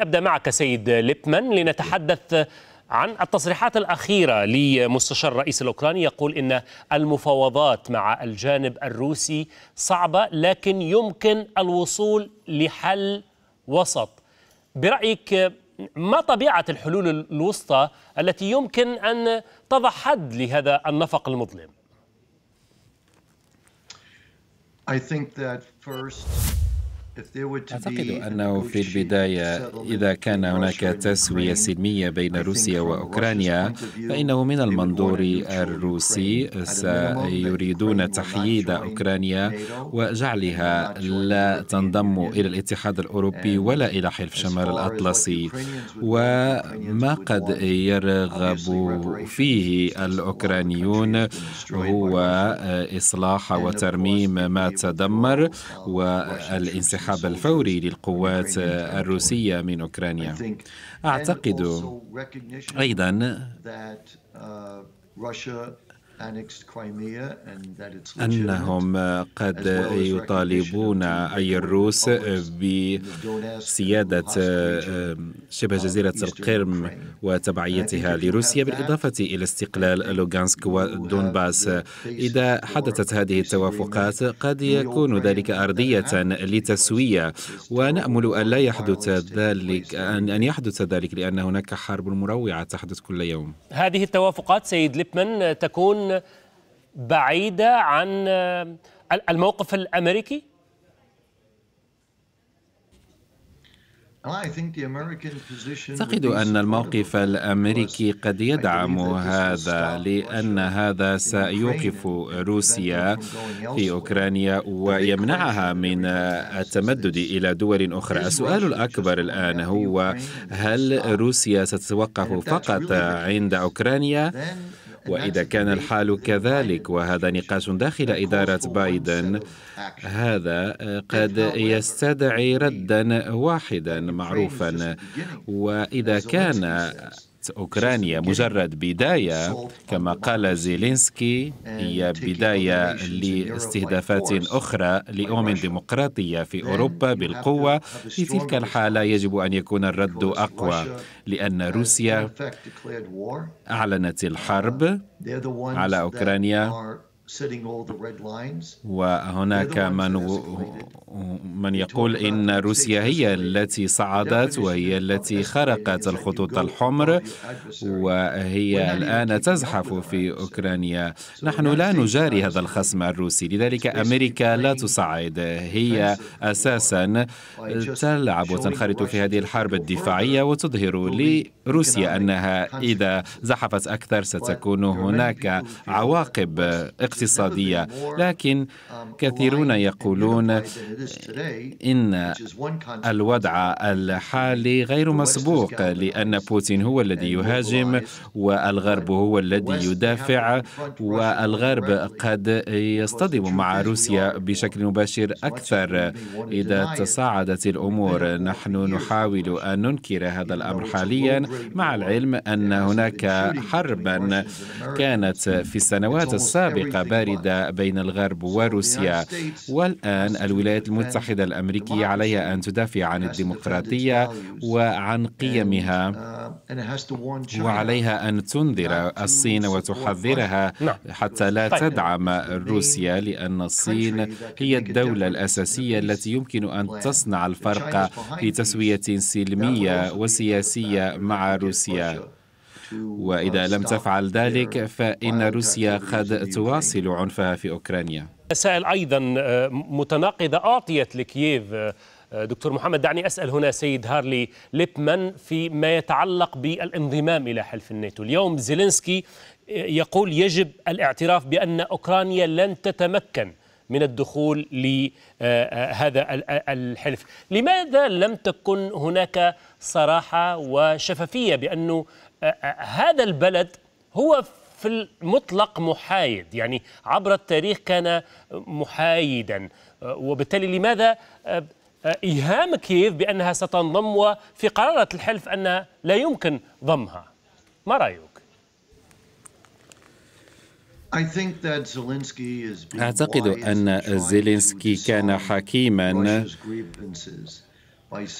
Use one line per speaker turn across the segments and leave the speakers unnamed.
أبدأ معك سيد ليبمان لنتحدث عن التصريحات الأخيرة لمستشار الرئيس الأوكراني يقول إن المفاوضات مع الجانب الروسي صعبة لكن يمكن الوصول لحل وسط برأيك ما طبيعة الحلول الوسطى التي يمكن أن تضع حد لهذا النفق المظلم؟ I think that first أعتقد أنه في البداية
إذا كان هناك تسوية سلمية بين روسيا وأوكرانيا فإنه من المنظور الروسي سيريدون تحييد أوكرانيا وجعلها لا تنضم إلى الاتحاد الأوروبي ولا إلى حلف شمال الأطلسي وما قد يرغب فيه الأوكرانيون هو إصلاح وترميم ما تدمر والانسحاب الانسحاب الفوري للقوات الروسية من أوكرانيا أعتقد أيضا
uh, أنهم قد
يطالبون أي الروس بسيادة آه، شبه جزيرة القرم وتبعيتها لروسيا بالإضافة إلى استقلال لوغانسك ودونباس إذا حدثت هذه التوافقات قد يكون ذلك أرضية لتسوية ونأمل أن لا يحدث ذلك أن يحدث ذلك لأن هناك حرب مروعة تحدث كل يوم
هذه التوافقات سيد ليبمان تكون بعيدة عن آه، الموقف الأمريكي؟
أعتقد أن الموقف الأمريكي قد يدعم هذا لأن هذا سيوقف روسيا في أوكرانيا ويمنعها من التمدد إلى دول أخرى السؤال الأكبر الآن هو هل روسيا ستتوقف فقط عند أوكرانيا؟ وإذا كان الحال كذلك وهذا نقاش داخل إدارة بايدن هذا قد يستدعي ردا واحدا معروفا وإذا كان أوكرانيا مجرد بداية كما قال زيلينسكي هي بداية لاستهدافات أخرى لأمم ديمقراطية في أوروبا بالقوة في تلك الحالة يجب أن يكون الرد أقوى لأن روسيا أعلنت الحرب على أوكرانيا
وهناك من
من يقول ان روسيا هي التي صعدت وهي التي خرقت الخطوط الحمر وهي الان تزحف في اوكرانيا نحن لا نجاري هذا الخصم الروسي لذلك امريكا لا تصعد هي اساسا تلعب وتنخرط في هذه الحرب الدفاعيه وتظهر لي روسيا أنها إذا زحفت أكثر ستكون هناك عواقب اقتصادية لكن um, كثيرون يقولون إن الوضع الحالي غير مسبوق لأن بوتين هو الذي يهاجم والغرب هو الذي يدافع والغرب قد يصطدم مع روسيا بشكل مباشر أكثر إذا تصاعدت الأمور نحن نحاول أن ننكر هذا الأمر حاليا مع العلم أن هناك حربا كانت في السنوات السابقة باردة بين الغرب وروسيا والآن الولايات المتحدة الأمريكية عليها أن تدافع عن الديمقراطية وعن قيمها
وعليها
أن تنذر الصين وتحذرها نعم. حتى لا طيب. تدعم روسيا لأن الصين هي الدولة الأساسية التي يمكن أن تصنع الفرق في تسوية سلمية وسياسية مع روسيا uh, وإذا لم تفعل ذلك فإن روسيا قد تواصل عنفها في أوكرانيا
رسائل أيضا آه، متناقضة أعطيت لكييف آه، دكتور محمد دعني أسأل هنا سيد هارلي ليبمان فيما يتعلق بالانضمام إلى حلف الناتو اليوم زيلينسكي يقول يجب الاعتراف بأن أوكرانيا لن تتمكن من الدخول لهذا الحلف لماذا لم تكن هناك صراحة وشفافية بأنه هذا البلد هو في المطلق محايد يعني عبر التاريخ كان محايدا وبالتالي لماذا آه، إيهام كييف بأنها ستنضم وفي قرارة الحلف أن لا يمكن ضمها ما رأيك؟ أعتقد
أن زيلينسكي كان حكيما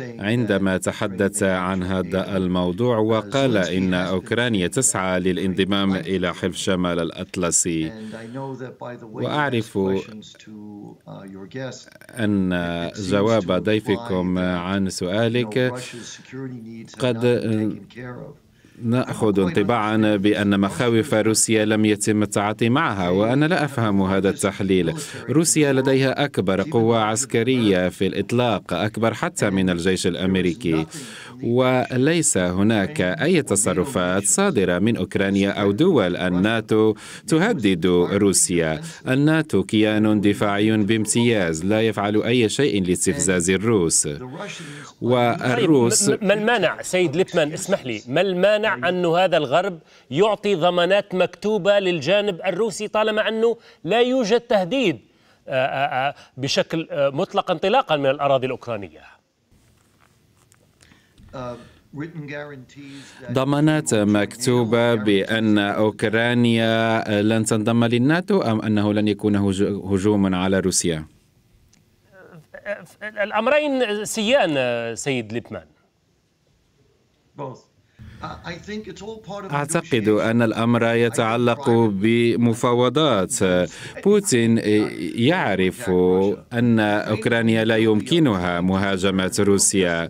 عندما تحدث عن هذا الموضوع وقال إن أوكرانيا تسعى للانضمام إلى حلف شمال الأطلسي
وأعرف
أن جواب ضيفكم عن سؤالك قد ناخذ انطباعا بان مخاوف روسيا لم يتم التعاطي معها وانا لا افهم هذا التحليل روسيا لديها اكبر قوه عسكريه في الاطلاق اكبر حتى من الجيش الامريكي وليس هناك اي تصرفات صادره من اوكرانيا او دول الناتو تهدد روسيا الناتو كيان دفاعي بامتياز لا يفعل اي شيء لاستفزاز الروس طيب، والروس ما
المانع سيد ليبمان اسمح لي ما المانع يعني. أن هذا الغرب يعطي ضمانات مكتوبة للجانب الروسي طالما أنه لا يوجد تهديد آه، آه، آه، بشكل مطلق انطلاقا من الأراضي الأوكرانية
ضمانات مكتوبة بأن أوكرانيا لن تنضم للناتو أم أنه لن يكون هجوما على روسيا؟
الأمرين سيان سيد ليبمان. Both.
أعتقد أن الأمر يتعلق بمفاوضات بوتين يعرف أن أوكرانيا لا يمكنها مهاجمة روسيا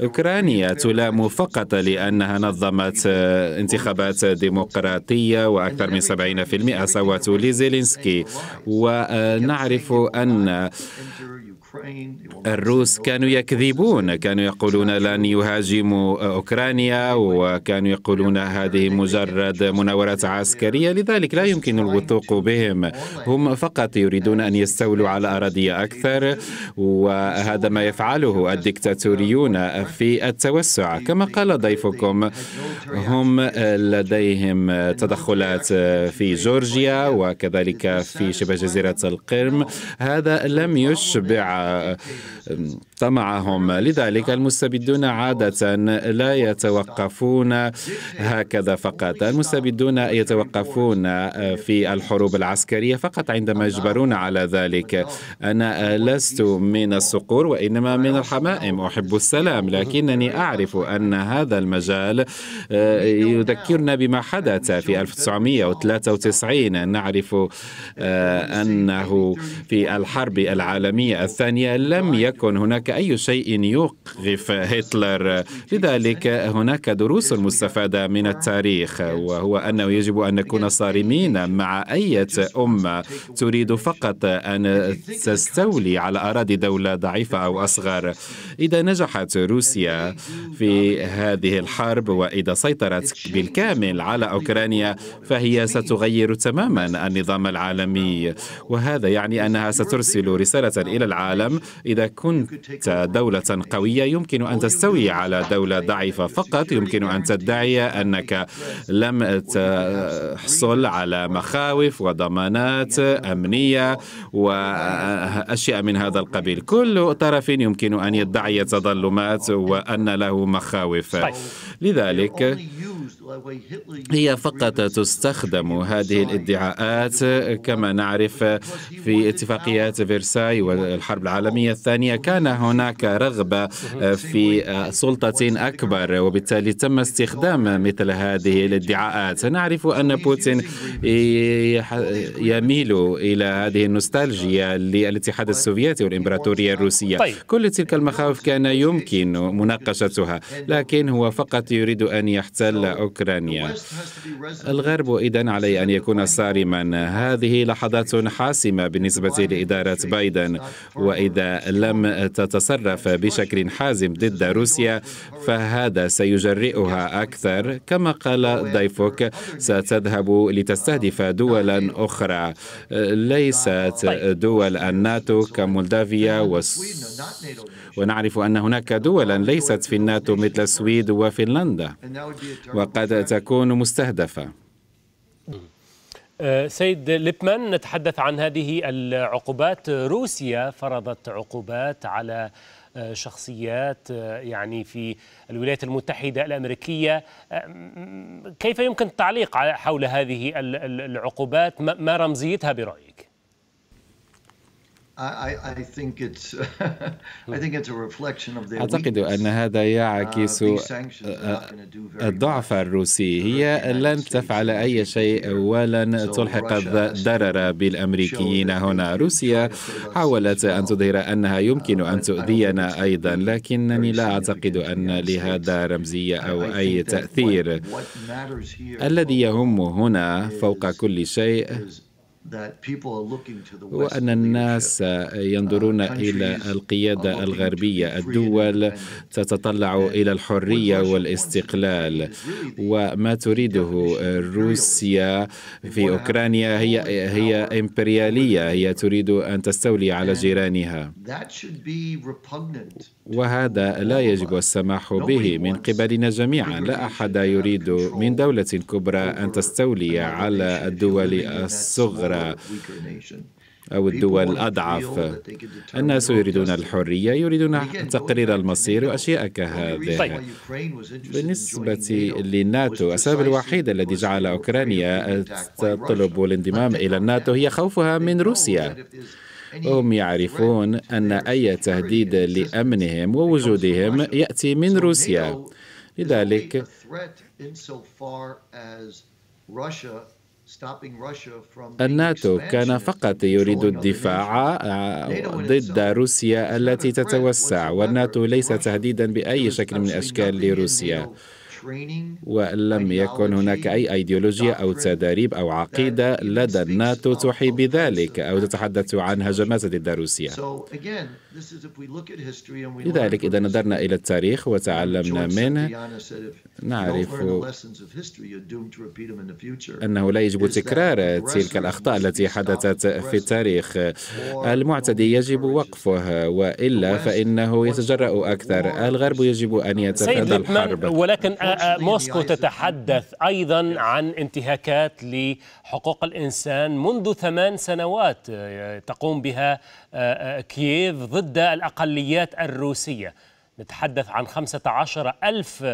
أوكرانيا تلام فقط لأنها نظمت انتخابات ديمقراطية وأكثر من 70% صوتوا لزيلينسكي ونعرف أن الروس كانوا يكذبون كانوا يقولون لن يهاجموا أوكرانيا وكانوا يقولون هذه مجرد مناورات عسكرية لذلك لا يمكن الوثوق بهم هم فقط يريدون أن يستولوا على أراضي أكثر وهذا ما يفعله الدكتاتوريون في التوسع كما قال ضيفكم هم لديهم تدخلات في جورجيا وكذلك في شبه جزيرة القرم هذا لم يشبع euh... euh طمعهم لذلك المستبدون عادة لا يتوقفون هكذا فقط المستبدون يتوقفون في الحروب العسكرية فقط عندما يجبرون على ذلك أنا لست من الصقور وإنما من الحمائم أحب السلام لكنني أعرف أن هذا المجال آه، يذكرنا بما حدث في 1993 نعرف آه، أنه في الحرب العالمية الثانية لم يكن هناك هناك أي شيء يوقف هتلر لذلك هناك دروس مستفادة من التاريخ وهو أنه يجب أن نكون صارمين مع أي أمة تريد فقط أن تستولي على أراضي دولة ضعيفة أو أصغر إذا نجحت روسيا في هذه الحرب وإذا سيطرت بالكامل على أوكرانيا فهي ستغير تماما النظام العالمي وهذا يعني أنها سترسل رسالة إلى العالم إذا كنت أصبحت دولة قوية يمكن أن تستوي على دولة ضعيفة فقط يمكن أن تدعي أنك لم تحصل على مخاوف وضمانات أمنية وأشياء من هذا القبيل كل طرف يمكن أن يدعي تظلمات وأن له مخاوف لذلك هي فقط تستخدم هذه الادعاءات كما نعرف في اتفاقيات فرساي والحرب العالمية الثانية كان هناك رغبة في سلطة أكبر وبالتالي تم استخدام مثل هذه الادعاءات نعرف أن بوتين يميل إلى هذه النوستالجيا للاتحاد السوفيتي والإمبراطورية الروسية طيب. كل تلك المخاوف كان يمكن مناقشتها لكن هو فقط يريد أن يحتل أوكرانيا أوكرانيا الغرب إذن عليه أن يكون صارما هذه لحظات حاسمة بالنسبة لإدارة بايدن وإذا لم تتصرف بشكل حازم ضد روسيا فهذا سيجرئها أكثر كما قال ضيفك ستذهب لتستهدف دولا أخرى ليست دول الناتو كمولدافيا وس... ونعرف أن هناك دولا ليست في الناتو مثل السويد وفنلندا وقد يعني. تكون مستهدفة
أه، سيد ليبمان نتحدث عن هذه العقوبات روسيا فرضت عقوبات على أه، شخصيات أه، يعني في الولايات المتحدة الأمريكية كيف يمكن التعليق حول هذه العقوبات ما رمزيتها برأيك؟ أعتقد
أن هذا يعكس uh, الضعف الروسي هي لن تفعل أي شيء ولن تلحق الضرر بالأمريكيين هنا روسيا حاولت أن تظهر أنها يمكن uh, أن تؤذينا أيضا لكنني لا أعتقد أن لهذا رمزية أو أي تأثير الذي يهم هنا فوق كل شيء وأن الناس آه، uh, ينظرون إلى القيادة الغربية الدول تتطلع إلى الحرية والاستقلال وما تريده روسيا في أوكرانيا هي, هي إمبريالية هي تريد أن تستولي على جيرانها وهذا لا يجب السماح به من قبلنا جميعا لا احد يريد من دوله كبرى ان تستولي على الدول الصغرى أو الدول الأضعف الناس يريدون الحرية يريدون تقرير المصير وأشياء كهذه طيب. بالنسبة للناتو السبب الوحيد الذي جعل أوكرانيا تطلب الانضمام إلى الناتو هي خوفها من روسيا يعني هم يعرفون أن أي تهديد لأمنهم ووجودهم يأتي من روسيا لذلك
الناتو كان
فقط يريد الدفاع ضد روسيا التي تتوسع والناتو ليس تهديدا باي شكل من الاشكال لروسيا ولم يكن هناك أي أيديولوجيا أو تداريب أو عقيدة لدى الناتو تحي بذلك أو تتحدث عن هجمات ضد روسيا لذلك إذا نظرنا إلى التاريخ وتعلمنا منه نعرف أنه لا يجب تكرار تلك الأخطاء التي حدثت في التاريخ المعتدي يجب وقفه وإلا فإنه يتجرأ أكثر الغرب يجب أن يتفادى الحرب
ولكن أه، أه، موسكو تتحدث أيضا عن انتهاكات لحقوق الإنسان منذ ثمان سنوات أه، تقوم بها كييف ضد الأقليات الروسية نتحدث عن عشر ألف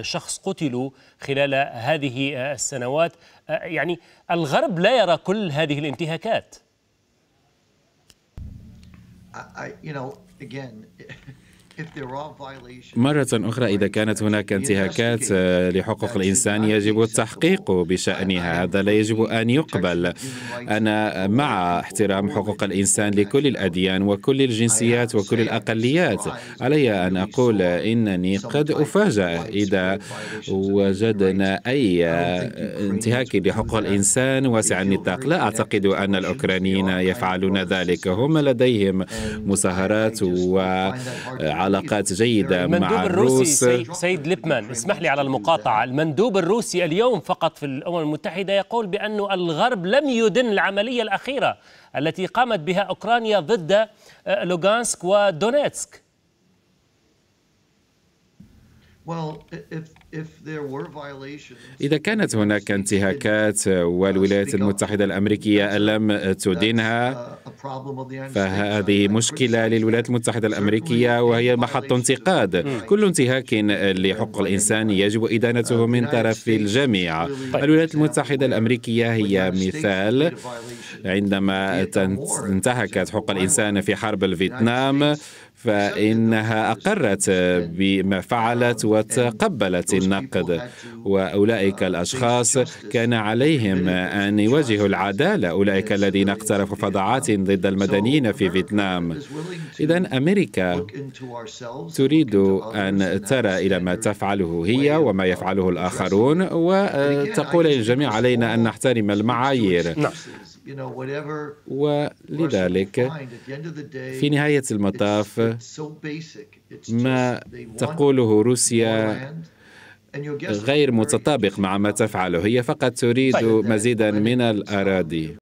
شخص قتلوا خلال هذه السنوات يعني الغرب لا يرى كل هذه الانتهاكات I, you know, again,
مرة أخرى إذا كانت هناك انتهاكات آه، لحقوق الإنسان يجب التحقيق بشأنها هذا لا يجب أن يقبل أنا مع احترام حقوق الإنسان لكل الأديان وكل الجنسيات وكل الأقليات علي أن أقول إنني قد أفاجأ إذا وجدنا أي آه، انتهاك لحقوق الإنسان واسع النطاق لا أعتقد أن الأوكرانيين يفعلون ذلك هم لديهم مظاهرات وعلى آه، علاقات جيدة مع الروس الروسي
سيد ليبمان اسمح لي على المقاطعة المندوب الروسي اليوم فقط في الأمم المتحدة يقول بأن الغرب لم يدن العملية الأخيرة التي قامت بها أوكرانيا ضد آه، لوغانسك ودونيتسك
إذا كانت هناك انتهاكات uh, والولايات المتحدة الأمريكية لم تدينها فهذه مشكلة للولايات المتحدة الأمريكية وهي محط انتقاد كل انتهاك لحق الإنسان uh, يجب إدانته من طرف الجميع طيب. الولايات المتحدة الأمريكية هي مثال عندما انتهكت حق الإنسان في حرب الفيتنام فإنها أقرت بما فعلت وتقبلت النقد واولئك الاشخاص كان عليهم ان يواجهوا العداله اولئك الذين اقترفوا فضاعات ضد المدنيين في فيتنام اذا امريكا تريد ان ترى الى ما تفعله هي وما يفعله الاخرون وتقول للجميع علينا ان نحترم المعايير ولذلك في نهاية المطاف ما تقوله روسيا غير متطابق مع ما تفعله هي فقط تريد طيب، مزيدا طيب، من طيب. الأراضي